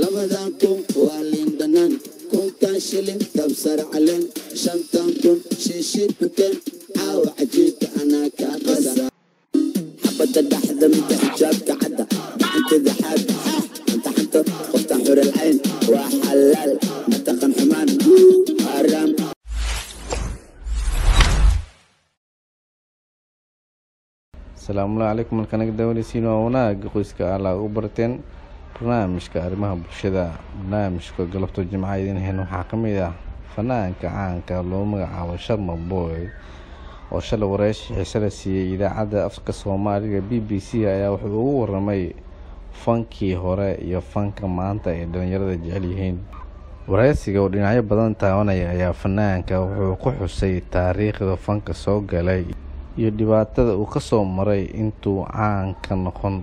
labadan kun waa liindhanaan kuntan shilin dabsar caleen shantan kun shiishiid bukeen caawa cajiibka anaa kaa qasa xabada dhaxda mida xijaabka cadda gacanteeda xaada antaxanta qoftan xuralcayn waa xalaal mataqan xumaan araam asalaamullahi calaykum halkanaga daawanaysiin waa wanaagga qoyska allah u barteen barnaamijka arrimaha bulshada barnaamijka galabta jimca idiin heen waxaa ka mid ah fanaanka caanka loo magacaabo sharma booy oo shalay wareyshi xiise siiyey idaacadda afka soomaaliga b b c ayaa wuxuu ugu waramay fankii hore iyo fanka maanta ay dhallinyarada jecel yihiin wareysiga oo dhinacyo badan taabanaya ayaa fanaanka wuxuu ku xusay taariikhda fanka soo galay iyo dhibaatada uu ka soo maray intuu caanka noqon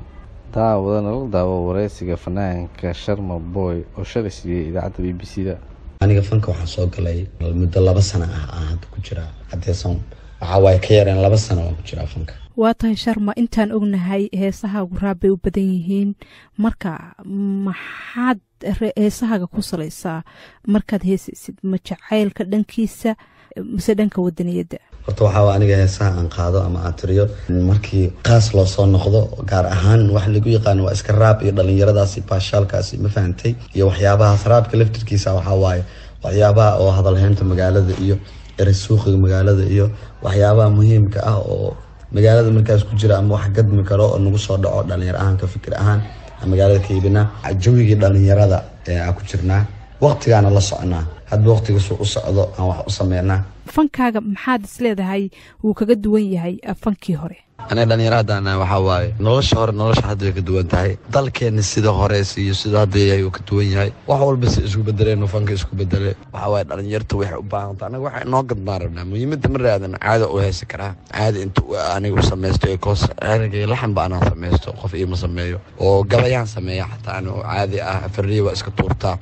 daawada nala daawo wareysiga fanaanka sharma boy oo shalay siiyey idaacadda b b c da aniga fanka waxaan soo galay muddo laba sano ah aan hadda ku jiraa haddeesan waxaa ka yareen laba sano waan ku jiraa fanka waa tahay sharma intaan ognahay heesahaagu raabbay u badan yihiin marka maxaad heesahaaga ku salaysaa markaad heesaysid ma jacaylka dhankiisa mise dhanka wadaniyadda horta waxaa aniga heesaha aan qaado ama aan tiriyo markii qaas loo soo noqdo gaar ahaan wax lagu yaqaano waa iska raab iyo dhallinyaradaasi baashaalkaasi ma fahantay iyo waxyaabahaas raabka laftirkiisa waxaa waaye waxyaabaha oo hadalhaynta magaalada iyo erasuuqiga magaalada iyo waxyaabaha muhiimka ah oo magaalada markaas ku jira ama wax gadmi karo oo nagu soo dhaco dhallinyar ahaan fikir ahaan magaalada kaibina jawigii dhallinyarada ku jirnaa waqtigaana la soconaa hadba waqtigiisu u socdo aan wax u sameynaa fankaaga maxaad isleedahay wuu kaga duwan yahay ah, fankii hore aniga dhallinyarahadana ah, waxaa waaye nolosha hore nolosha hadda way ka duwan tahay dalkeenna sida horeys iyo sida hadda yahay uu ka duwan yahay wax walba si isku bedeleen fanka isku bedele waxaa waaye dhallinyarta waxay u baahanta aniga waxay noo gadnaan rabnaa muhiimadda maraadan caada u haysan karaa caada inta ah, aniga u samaysto ee koos eragay laxan ba samaysto qof iima sameeyo oo gabayaan sameeya xataa anigo caadi ah farriya waa iska tuurtaa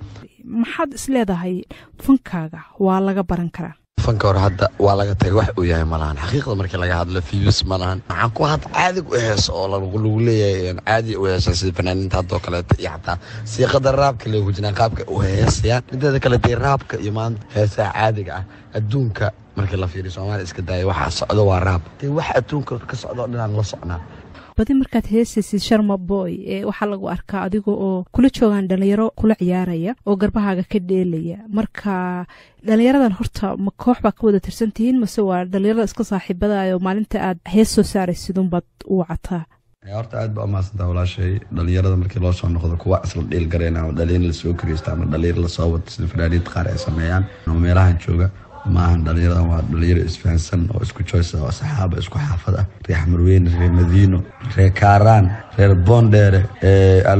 maxaad is leedahay fankaaga waa laga baran karaa fanka hor hadda waa laga tagay wax uu yahay malahan xaqiiqda markii laga hadlo fius malahan waxaan ku had caadig u heeso oo lagu leeyahay caadi u heesa sida fanaaniinta haddoo kaleeto iyo xataa siiqada raabka loo hujinaan qaabka u heesayaan mideeda kale dee raabka iyo maanta heesaha caadiga ah adduunka markii la fiiriyo soomaaliya iska daaya waxaa socdo waa raab dee wax adduunka ka socdoo dhinaan la socnaa badi markaad heesaysid sharma boy ee waxaa lagu arkaa adiga oo kula joogaan dhalinyaro kula ciyaaraya oo garbahaaga ka dheelaya marka dhalinyaradan horta ma koox baa ka wada tirsantihiin mase waa dhalinyarada iska saaxiibadayo maalinta aad hees soo saaraysidunbaad wacataa horta aad ba amaadsanta walaashay dhalinyarada markii loo soo noqdo kuwa isla dhiilgareen ama dhaliin lasoo kireysta ama dhaliin lasoo wato sida fanaaniinta qaar ay sameeyaan ama meelahan jooga maahan dhalinyarada waa dhalinyaro isfahansan oo isku joyce oo ah, saxaaba isku xaafad ah reer xamarweyne reer madiino reer kaaraan reer boondheere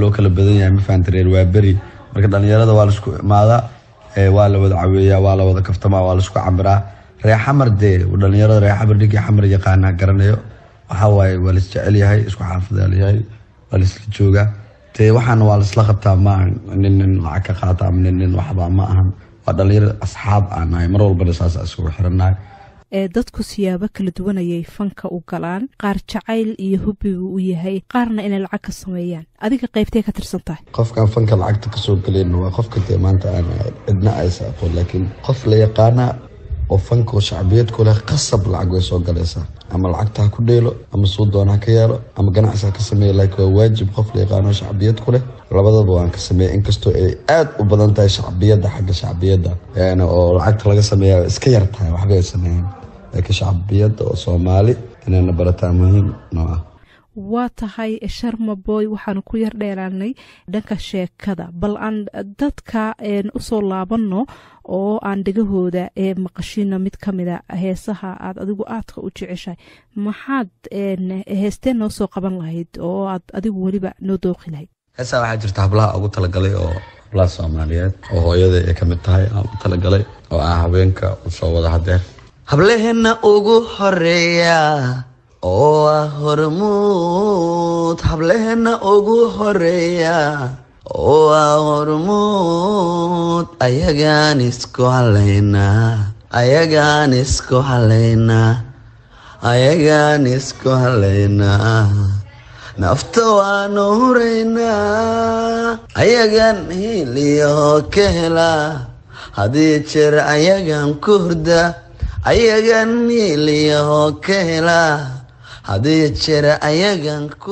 loo kala badan yahay ma reer waaberi marka dhalinyarada waa laisku imaadaa waa la wada caweeyaa waa la wada kaftamaa waa laisku camiraa reer xamar dee dhalinyarada reer xamar ninkii xamar yaqaanaa garanayo waxaa waa lais jecel yahay isku xaafadaa layahay waa laisla joogaa dee waxaana waa laisla qabtaa maaha nin nin lacag ka qaata ama nin nin waxba ma ahan waa dhalinyaro asxaab ah, aan mar walbana saasa isugu xirannahay ee dadku siyaabo kala duwan ayay fanka u galaan qaar jacayl iyo hubbigu u yahay qaarna inay lacag ka sameeyaan adiga qaybtee ka tirsan tahay qofkaan fanka lacagta kasoo gelayn waa qofka dee maanta aan cidna aysa aqoon laakiin qof la yaqaanaa oo fankoo shacbiyad ku leh qasab lacag way soo galaysaa ama lacagta ha ku dheelo ama suu ha ka yaalo ama ganacsi ha ka sameeya laakiin waa waajib qof la yaqaano shacbiyad ku leh labadaba waan ka sameeya inkastoo ay aad u badan tahay shacbiyadda xagga shacbiyadda oo lacagta laga sameeya iska yar tahay waxbay sameeyeen laakiin shacbiyadda oo soomaali inayna barataa muhiim noo ah waa tahay sharmaboy waxaanu ku yar dheeraanay dhanka sheekada bal aan dadka usoo laabanno oo aan dhegahooda maqashino mid kamida ah, heesaha aad adigu aadka u jeceshahay maxaad heestee noo soo qaban lahayd oo aad adigu weliba noo dooqi lahayd heesaa waxaa jirta hablaha ugu talagalay oo hablaha soomaaliyeed oo hooyada ay kamid tahay aan u talagalay oo aan haweenka usoo wada hadeer hablehena ugu horeeya oo ah hormuud hableheenna ugu horeeya oo ah hormuud ayagaan isku halaynaa ayagaan isku halaynaa ayagaan isku halaynaa nafta waanu huraynaa ayagan hiiliyo ka helaa haddii jeer ayagan ku hurda ayagan hiiliyo ka helaa hadda iyo jeer ayagan ku